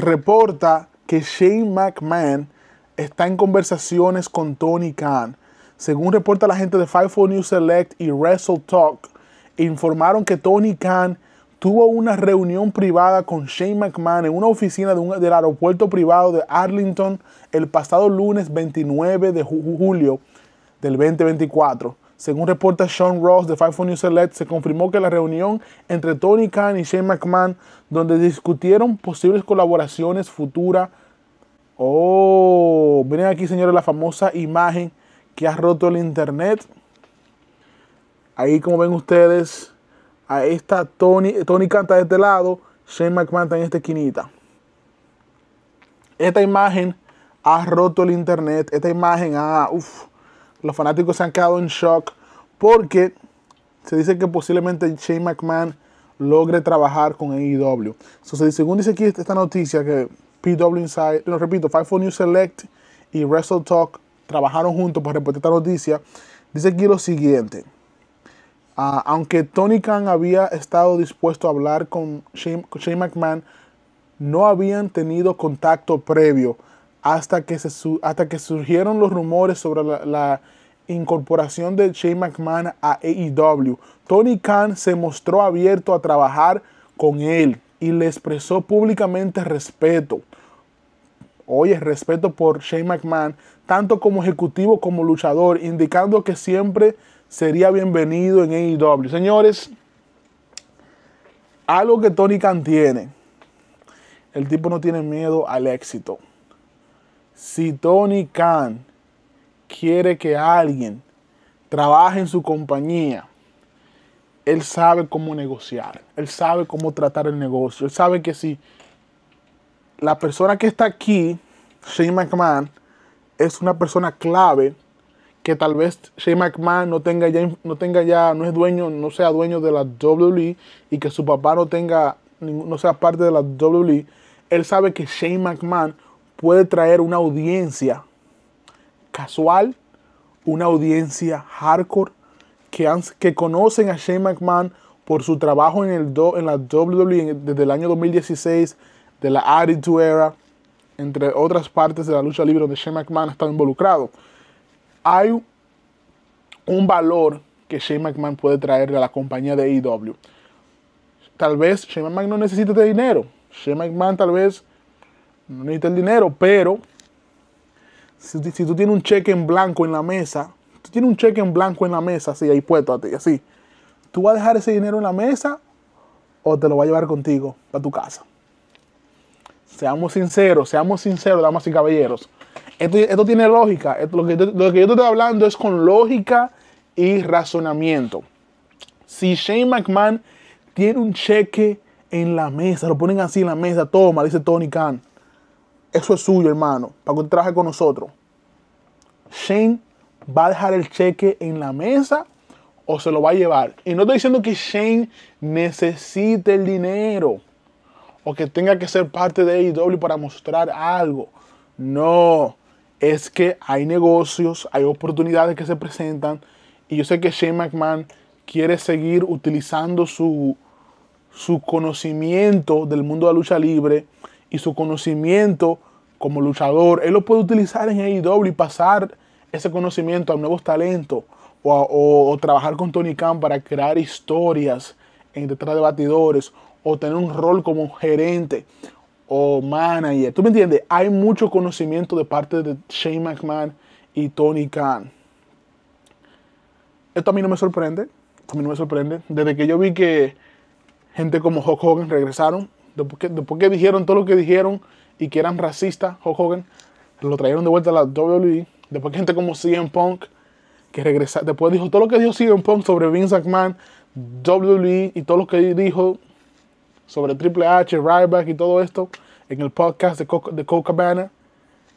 reporta que Shane McMahon está en conversaciones con Tony Khan. Según reporta la gente de 54 News Select y Wrestle Talk, informaron que Tony Khan tuvo una reunión privada con Shane McMahon en una oficina del aeropuerto privado de Arlington el pasado lunes 29 de julio del 2024. Según reporta Sean Ross de Five News Select, se confirmó que la reunión entre Tony Khan y Shane McMahon, donde discutieron posibles colaboraciones futuras. Oh, miren aquí, señores, la famosa imagen que ha roto el internet. Ahí, como ven ustedes, ahí está Tony, Tony Khan está de este lado, Shane McMahon está en esta esquinita. Esta imagen ha roto el internet. Esta imagen ha. los fanáticos se han quedado en shock porque se dice que posiblemente Shane McMahon logre trabajar con AEW. según dice aquí esta noticia, que PW Inside, lo repito, Fightful News Select y Wrestle Talk trabajaron juntos para reportar esta noticia, dice aquí lo siguiente. Ah, aunque Tony Khan había estado dispuesto a hablar con Shane, McMahon, no habían tenido contacto previo hasta que, se, hasta que surgieron los rumores sobre la incorporación de Shane McMahon a AEW, Tony Khan se mostró abierto a trabajar con él y le expresó públicamente respeto. Oye, respeto por Shane McMahon, tanto como ejecutivo como luchador, indicando que siempre sería bienvenido en AEW. Señores, algo que Tony Khan tiene, el tipo no tiene miedo al éxito. Si Tony Khan quiere que alguien trabaje en su compañía, él sabe cómo negociar, él sabe cómo tratar el negocio, él sabe que si la persona que está aquí, Shane McMahon, es una persona clave, que tal vez Shane McMahon no tenga ya, no tenga ya, no es dueño, no sea dueño de la WWE y que su papá no tenga, no sea parte de la WWE, él sabe que Shane McMahon puede traer una audiencia casual, una audiencia hardcore, que, que conocen a Shane McMahon por su trabajo en, el do, en la WWE desde el año 2016, de la Attitude Era, entre otras partes de la lucha libre donde Shane McMahon ha estado involucrado. Hay un valor que Shane McMahon puede traer a la compañía de AEW. Tal vez Shane McMahon no necesite de dinero. Shane McMahon tal vez no necesita el dinero, pero si, tú tienes un cheque en blanco en la mesa, tú tienes un cheque en blanco en la mesa, así, ahí puesto a ti, así. ¿Tú vas a dejar ese dinero en la mesa o te lo vas a llevar contigo a tu casa? Seamos sinceros, seamos sinceros, damas y caballeros. Esto, tiene lógica. lo, que, lo que yo te estoy hablando es con lógica y razonamiento. Si Shane McMahon tiene un cheque en la mesa, lo ponen así en la mesa, toma, dice Tony Khan eso es suyo, hermano, para que usted trabaje con nosotros. Shane va a dejar el cheque en la mesa o se lo va a llevar. Y no estoy diciendo que Shane necesite el dinero o que tenga que ser parte de AEW para mostrar algo. No, es que hay negocios, hay oportunidades que se presentan y yo sé que Shane McMahon quiere seguir utilizando su, su conocimiento del mundo de la lucha libre y su conocimiento como luchador, él lo puede utilizar en AEW y pasar ese conocimiento a nuevos talentos o, trabajar con Tony Khan para crear historias en detrás de batidores o tener un rol como gerente o manager. ¿Tú me entiendes? Hay mucho conocimiento de parte de Shane McMahon y Tony Khan. Esto a mí no me sorprende. a mí no me sorprende. Desde que yo vi que gente como Hulk Hogan regresaron, Después que, dijeron todo lo que dijeron y que eran racistas, Hogan, lo trajeron de vuelta a la WWE. Después que gente como CM Punk, que regresa, después dijo todo lo que dijo CM Punk sobre Vince McMahon, WWE y todo lo que dijo sobre Triple H, Ryback y todo esto en el podcast de, Coca, de Cabana.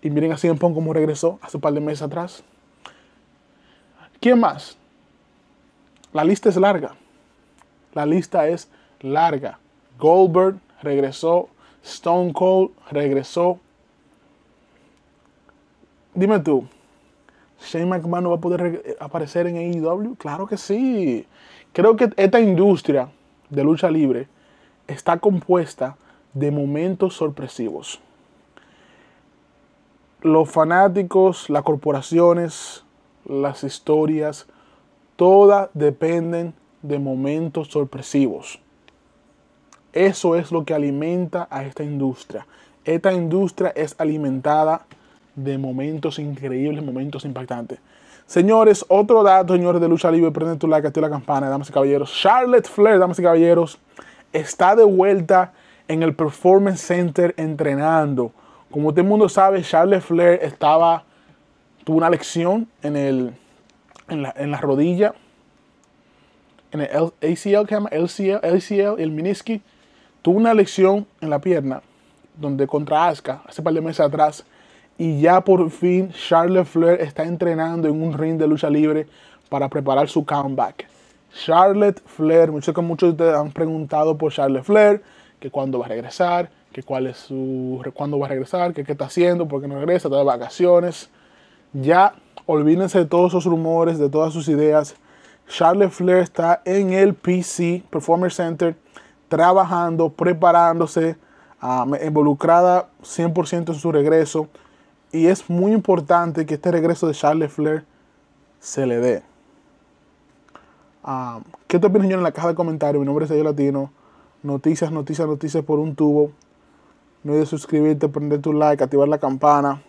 Y miren a CM Punk como regresó hace un par de meses atrás. ¿Quién más? La lista es larga. La lista es larga. Goldberg, regresó. Stone Cold regresó. Dime tú, ¿Shane McMahon no va a poder eh, aparecer en AEW? Claro que sí. Creo que esta industria de lucha libre está compuesta de momentos sorpresivos. Los fanáticos, las corporaciones, las historias, todas dependen de momentos sorpresivos. Eso es lo que alimenta a esta industria. Esta industria es alimentada de momentos increíbles, momentos impactantes. Señores, otro dato, señores de lucha libre, prende tu like, activa la campana, damas y caballeros. Charlotte Flair, damas y caballeros, está de vuelta en el Performance Center entrenando. Como todo el mundo sabe, Charlotte Flair estaba, tuvo una lección en, en, la, rodilla, en el ACL, LCL, ACL, el miniski Tuvo una lesión en la pierna, donde contra Asuka, hace un par de meses atrás, y ya por fin Charlotte Flair está entrenando en un ring de lucha libre para preparar su comeback. Charlotte Flair, muchos que muchos te han preguntado por Charlotte Flair, que cuándo va a regresar, que cuál es su cuándo va a regresar, que qué está haciendo, por qué no regresa, todas vacaciones. Ya olvídense de todos esos rumores, de todas sus ideas. Charlotte Flair está en el PC Performer Center trabajando, preparándose, ah, involucrada 100% en su regreso. Y es muy importante que este regreso de Charles Flair se le dé. Ah, ¿Qué te opinas señores, en la caja de comentarios? Mi nombre es Sergio Latino. Noticias, noticias, noticias por un tubo. No olvides suscribirte, prender tu like, activar la campana.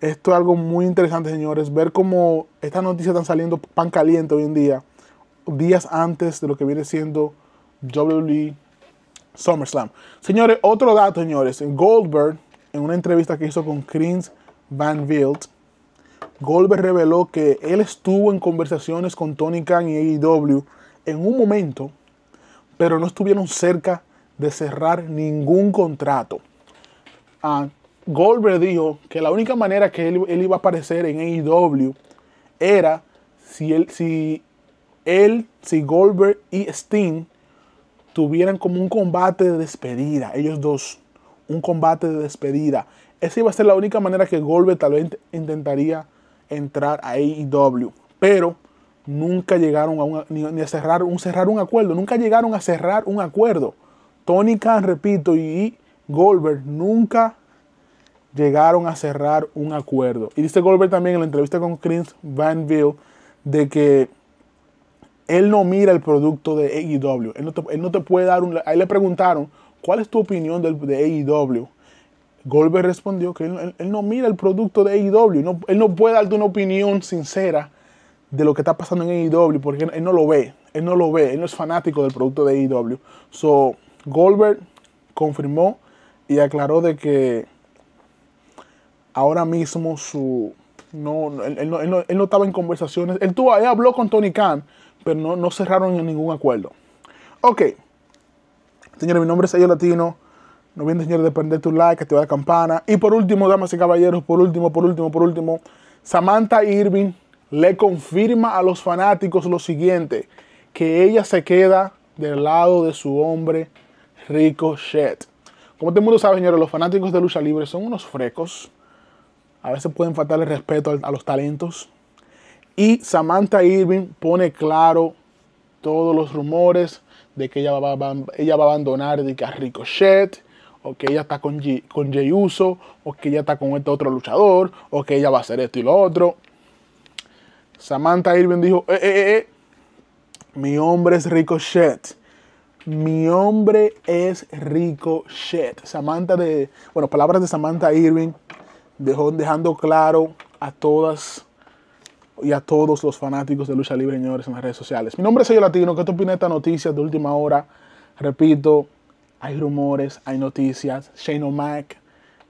Esto es algo muy interesante, señores. Ver cómo estas noticias están saliendo pan caliente hoy en día, días antes de lo que viene siendo WWE SummerSlam. Señores, otro dato, señores. Goldberg, en una entrevista que hizo con Chris Van Vilt, Goldberg reveló que él estuvo en conversaciones con Tony Khan y AEW en un momento, pero no estuvieron cerca de cerrar ningún contrato. Ah, Goldberg dijo que la única manera que él, iba a aparecer en AEW era si él, si él, si Goldberg y Steam tuvieran como un combate de despedida, ellos dos, un combate de despedida. Esa iba a ser la única manera que Goldberg tal vez intentaría entrar a AEW, pero nunca llegaron a ni, a cerrar un, cerrar un acuerdo, nunca llegaron a cerrar un acuerdo. Tony Khan, repito, y Goldberg nunca llegaron a cerrar un acuerdo. Y dice Goldberg también en la entrevista con Chris Vanville de que él no mira el producto de AEW. Él no te, puede dar un... Ahí le preguntaron, ¿cuál es tu opinión de, de AEW? Goldberg respondió que él, no mira el producto de AEW. No, él no puede darte una opinión sincera de lo que está pasando en AEW porque él, no lo ve. Él no lo ve. Él no es fanático del producto de AEW. So, Goldberg confirmó y aclaró de que ahora mismo su... No, él, no, estaba en conversaciones. Él, tuvo, habló con Tony Khan, pero no, no cerraron en ningún acuerdo. Ok. Señores, mi nombre es Ayo Latino. No olviden, señores, de prender tu like, activar la campana. Y por último, damas y caballeros, por último, por último, por último, Samantha Irving le confirma a los fanáticos lo siguiente, que ella se queda del lado de su hombre Rico Ricochet. Como todo el mundo sabe, señores, los fanáticos de lucha libre son unos frecos. A veces pueden faltarle respeto a los talentos, y Samantha Irving pone claro todos los rumores de que ella va, a abandonar de a Ricochet, o que ella está con, con Jay Uso, o que ella está con este otro luchador, o que ella va a hacer esto y lo otro. Samantha Irving dijo, eh, eh, eh, eh mi hombre es Ricochet. Mi hombre es Ricochet. Samantha de, bueno, palabras de Samantha Irving dejando claro a todas y a todos los fanáticos de lucha libre, señores, en las redes sociales. Mi nombre es Elio Latino. ¿Qué te opina de esta noticia de última hora? Repito, hay rumores, hay noticias. Shane O'Mac,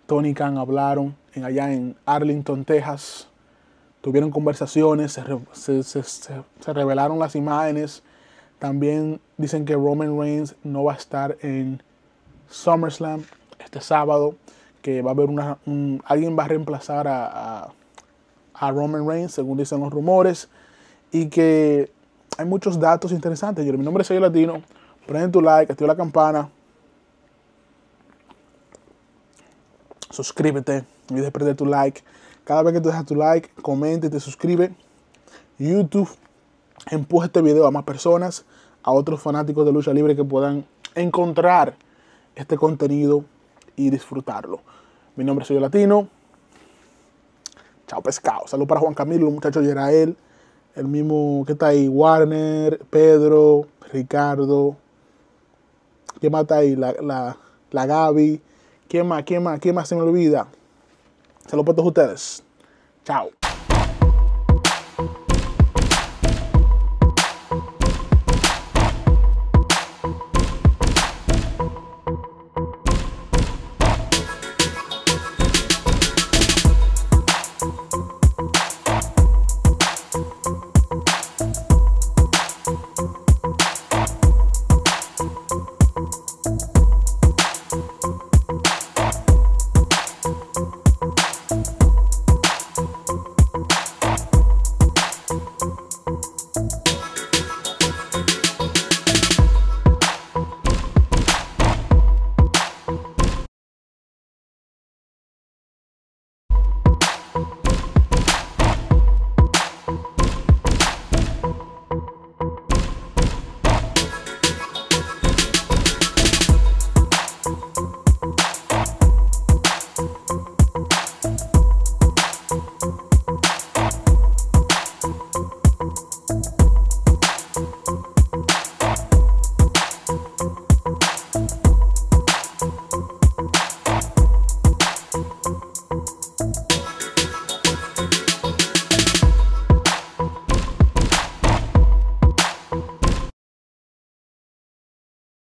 Tony Khan hablaron allá en Arlington, Texas. Tuvieron conversaciones, se, revelaron las imágenes. También dicen que Roman Reigns no va a estar en SummerSlam este sábado, que va a haber una... alguien va a reemplazar a a Roman Reigns, según dicen los rumores, y que hay muchos datos interesantes. Yo, mi nombre es Sergio Latino, prende tu like, activa la campana, suscríbete, no de perder tu like. Cada vez que tú dejas tu like, comenta y te suscribe. YouTube empuja este video a más personas, a otros fanáticos de lucha libre que puedan encontrar este contenido y disfrutarlo. Mi nombre es Sergio Latino. Chao Pescado. Saludos para Juan Camilo, los muchachos Yerael, el mismo que está ahí, Warner, Pedro, Ricardo. ¿Qué más está ahí? La, la, Gaby. ¿Quién más? ¿Quién más? ¿Quién más se me olvida? Saludos para todos ustedes. Chao.